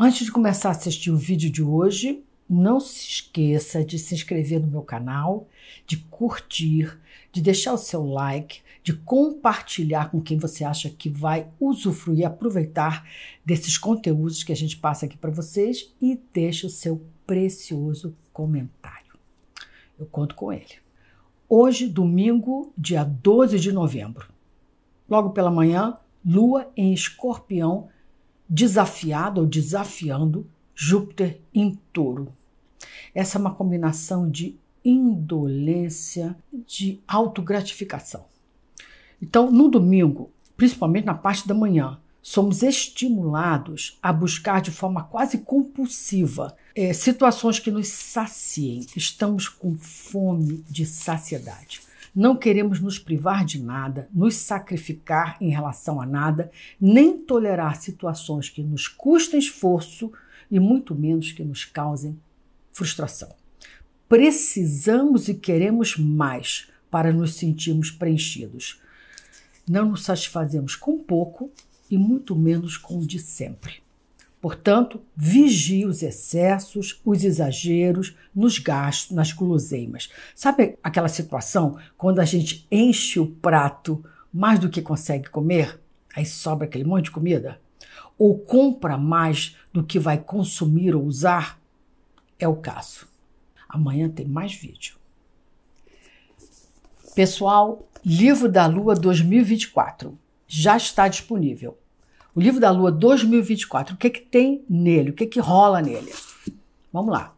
Antes de começar a assistir o vídeo de hoje, não se esqueça de se inscrever no meu canal, de curtir, de deixar o seu like, de compartilhar com quem você acha que vai usufruir, aproveitar desses conteúdos que a gente passa aqui para vocês e deixe o seu precioso comentário. Eu conto com ele. Hoje, domingo, dia 12 de novembro. Logo pela manhã, lua em escorpião desafiado ou desafiando Júpiter em touro. Essa é uma combinação de indolência, de autogratificação. Então, no domingo, principalmente na parte da manhã, somos estimulados a buscar de forma quase compulsiva é, situações que nos saciem. Estamos com fome de saciedade. Não queremos nos privar de nada, nos sacrificar em relação a nada, nem tolerar situações que nos custem esforço e muito menos que nos causem frustração. Precisamos e queremos mais para nos sentirmos preenchidos. Não nos satisfazemos com pouco e muito menos com o de sempre. Portanto, vigie os excessos, os exageros nos gastos, nas guloseimas. Sabe aquela situação quando a gente enche o prato mais do que consegue comer? Aí sobra aquele monte de comida? Ou compra mais do que vai consumir ou usar? É o caso. Amanhã tem mais vídeo. Pessoal, Livro da Lua 2024 já está disponível. O livro da Lua 2024, o que é que tem nele? O que é que rola nele? Vamos lá.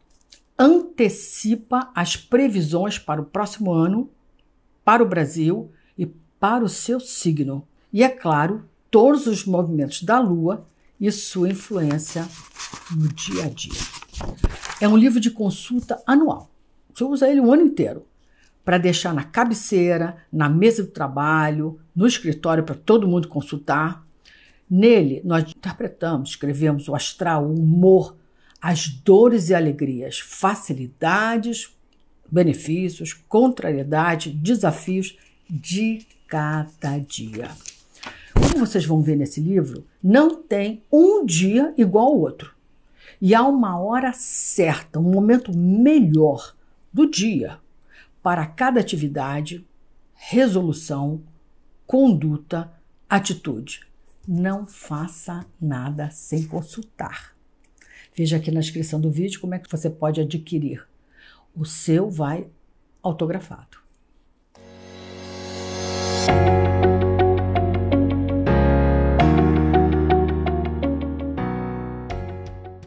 Antecipa as previsões para o próximo ano, para o Brasil e para o seu signo. E é claro, todos os movimentos da Lua e sua influência no dia a dia. É um livro de consulta anual. Você usa ele o ano inteiro para deixar na cabeceira, na mesa do trabalho, no escritório para todo mundo consultar. Nele, nós interpretamos, escrevemos o astral, o humor, as dores e alegrias, facilidades, benefícios, contrariedade, desafios de cada dia. Como vocês vão ver nesse livro, não tem um dia igual ao outro. E há uma hora certa, um momento melhor do dia para cada atividade, resolução, conduta, atitude não faça nada sem consultar. Veja aqui na descrição do vídeo como é que você pode adquirir. O seu vai autografado.